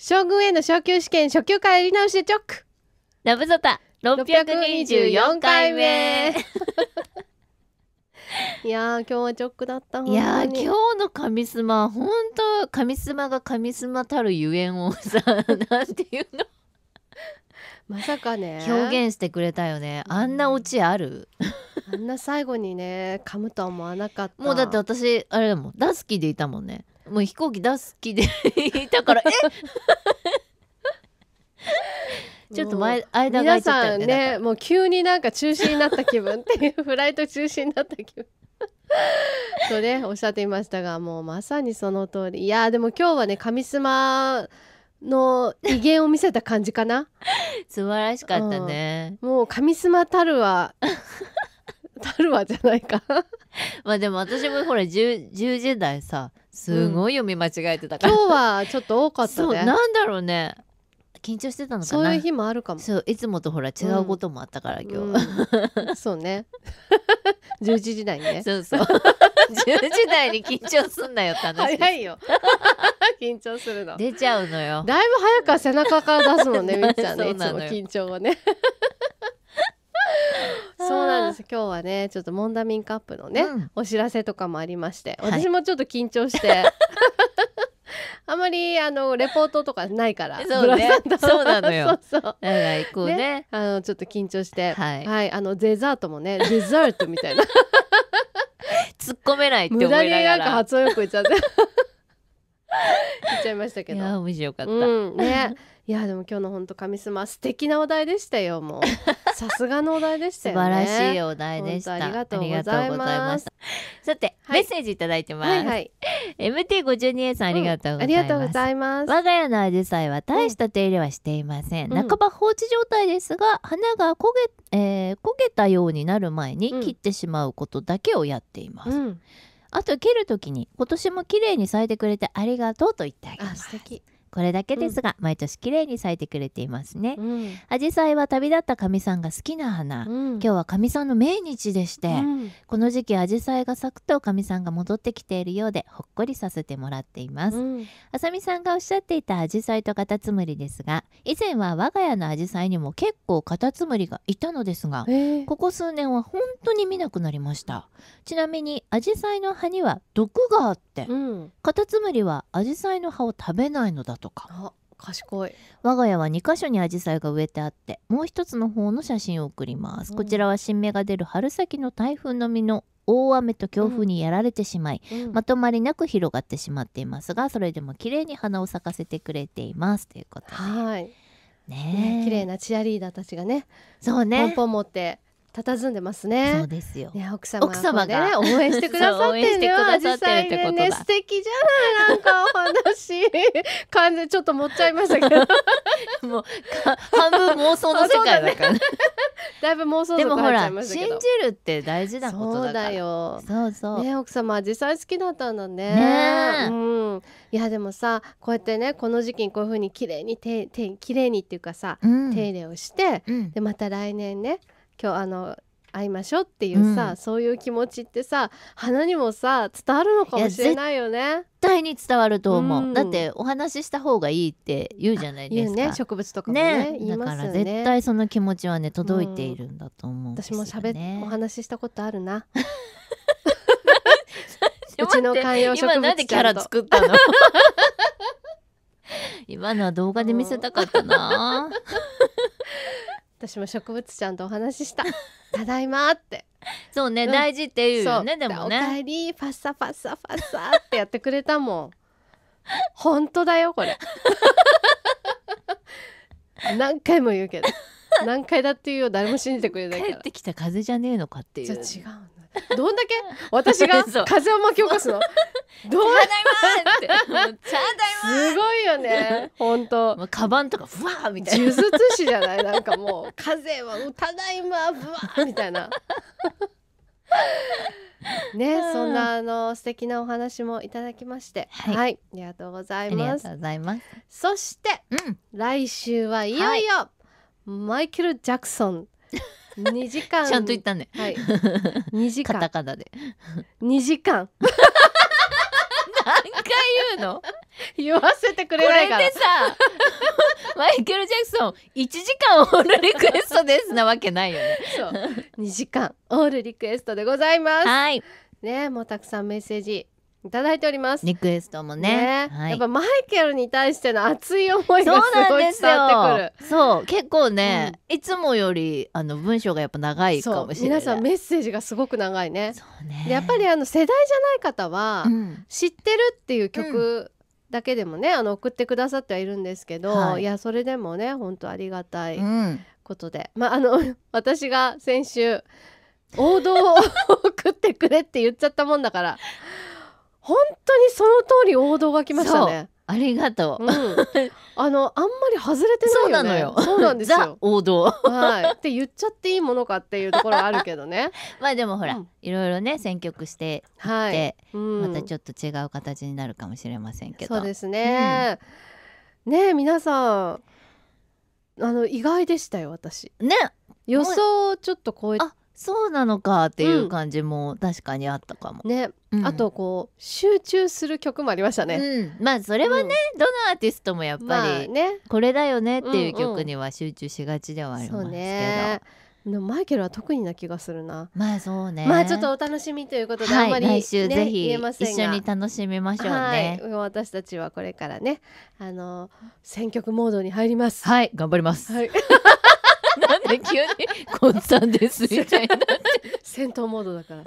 将軍への昇級試験初級からやり直しでチョックラブゾタ624回目 いや今日はチョックだったいや今日の神スマ本当神スマが神スマたるゆえんをさなんていうの まさかね表現してくれたよねあんなオチある、あんな最後にね噛むとは思わなかったもうだって私あれだもん大好きでいたもんねもう飛行機出す気でいたからえ ちょっと前間がいたよね皆さんねもう急になんか中止になった気分っていう フライト中止になった気分とねおっしゃっていましたがもうまさにその通りいやでも今日はね上マの威厳を見せた感じかな 素晴らしかったね、うん、もう上島たるはたるはじゃないかまあでも私もほら 10, 時代さすごい読み間違えてたから、今日はちょっと多かったそうねなんだろうね緊張してたのかなそういう日もあるかもそういつもとほら違うこともあったから、今日、う んそうね11 時台にねそうそう10 時台に緊張すんなよって話早いよ緊張するの出ちゃうのよだいぶ早くは背中から出すもんねみっちゃんねいつも緊張はねそうなんです今日はねちょっとモンダミンカップのね、うん、お知らせとかもありまして私もちょっと緊張して、は いあまりあのレポートとかないから、そうね。そうなのよ。そうそう。だこうね、ね、あのちょっと緊張して、はい、はい、あのデザートもね、デザートみたいな。突っ込めないって思いながら。無駄になんか発音よく言っちゃって。っちゃいましたけどいや面白かった、うん、ねいやでも今日の本当神スマ素敵なお題でしたよもう さすがのお題でした、ね、素晴らしいお題でしたありがとうございますさて、はい、メッセージいただいてます、はいはい、MT52A さんありがとうございます、うん、ありがとうございます我が家のアジサイは大した手入れはしていません、うん、半ば放置状態ですが花が焦げ、えー、焦げたようになる前に切ってしまうことだけをやっています、うんあと蹴る時に今年も綺麗に咲いてくれてありがとうと言ってあげます。あ素敵これだけですが、うん、毎年綺麗に咲いてくれていますね。紫陽花は旅立ったかみさんが好きな花、うん、今日はかみさんの命日でして、うん、この時期紫陽花が咲くとかみさんが戻ってきているようでほっこりさせてもらっています。あさみさんがおっしゃっていた紫陽花とカタツムリですが以前は我が家の紫陽花にも結構カタツムリがいたのですが、ここ数年は本当に見なくなりましたちなみに紫陽花の葉には毒があって、カタツムリは紫陽花の葉を食べないのだとか賢い我が家は2箇所にアジサイが植えてあってもう一つの方の写真を送ります、うん、こちらは新芽が出る春先の台風の実の大雨と強風にやられてしまい、うん、まとまりなく広がってしまっていますがそれでも綺麗に花を咲かせてくれていますということで。はいね綺麗なチアリーダーたちがねそうねポンポン持って佇んでますね。そうですよ。ね、奥様奥様が、ね、応援してくださってるってことね、素敵じゃないなんかお話完全ちょっと持っちゃいましたけど もう半分妄想の世界だから、だいぶ妄想でもほら信じるって大事なことだよそうそうね奥様は実際好きだったんだねねうんいやでもさこうやってねこの時期にこういうふうに綺麗にてて綺麗にっていうかさ、うん、手入れをして、うん、でまた来年ね今日あの会いましょうっていうさ、うんそういう気持ちってさ花にもさ伝わるのかもしれないよね。絶対に伝わると思う、うんだってお話しした方がいいって言うじゃないですか言うね植物とかもね言いますらよね。絶対その気持ちはね届いているんだと思うんです私も喋っ、てお話ししたことあるな。うちの観葉植物今なんでキャラ作ったの 今のは動画で見せたかったな私も植物ちゃんとお話しした ただいまってそうね、うん大事っていうよねでもおねかえりパッサパッサパッサってやってくれたもん 本当だよこれ 何回も言うけど何回だって言うよ誰も信じてくれないか帰らってきた風邪じゃねえのかっていじゃう違うどんだけ私が 風を巻き起こすのどうただいまってすごいよね本当もうカバンとかふわみたいな呪術師じゃないなんかもう風はただいまふわみたいな ね、そんなあの素敵なお話もいただきまして、はい、はい、ありがとうございます。ありがとうございます。そして、うん、来週はいよいよ、はい、マイケル・ジャクソン二時間ちゃんと言ったねはい 二時間。カタカナで二時間何回言うの言わせてくれないからでさ マイケル・ジャクソン一時間オールリクエストですなわけないよねそう二時間オールリクエストでございますはいねもうたくさんメッセージいただいておりますリクエストもね、ねはい、やっぱマイケルに対しての熱い思いがすごい伝わってくるそう結構ね、うん、いつもよりあの文章がやっぱ長いかもしれない皆さんメッセージがすごく長いねねやっぱりあの世代じゃない方は、うん、知ってるっていう曲、うんだけでもねあの送ってくださってはいるんですけど、はい、いやそれでもね本当ありがたいことで、うん、まああの 私が先週王道を 送ってくれって言っちゃったもんだから本当にその通り王道が来ましたねありがとう、うん、あのあんまり外れてないよ、ね、そうなんですよ王道はいって言っちゃっていいものかっていうところあるけどね まあでもほら、うん、いろいろね選曲してはい、うん、またちょっと違う形になるかもしれませんけどそうですね、ね皆さんあの意外でしたよ私ね予想をちょっと超えそうなのかっていう感じも確かにあったかも。ね、うん、あとこう集中する曲もありましたね。うん、まあそれはね、うん、どのアーティストもやっぱり、ね、これだよねっていう曲には集中しがちではありますけど。うんうん、ねマイケルは特にな気がするな。まあそうね。まあちょっとお楽しみということで、はい、まり、ね、来週ぜひ一緒に楽しみましょうね、はい、私たちはこれからね、あの選曲モードに入ります。はい、頑張ります。はいね急に「こんさんです」みたいな戦闘モードだから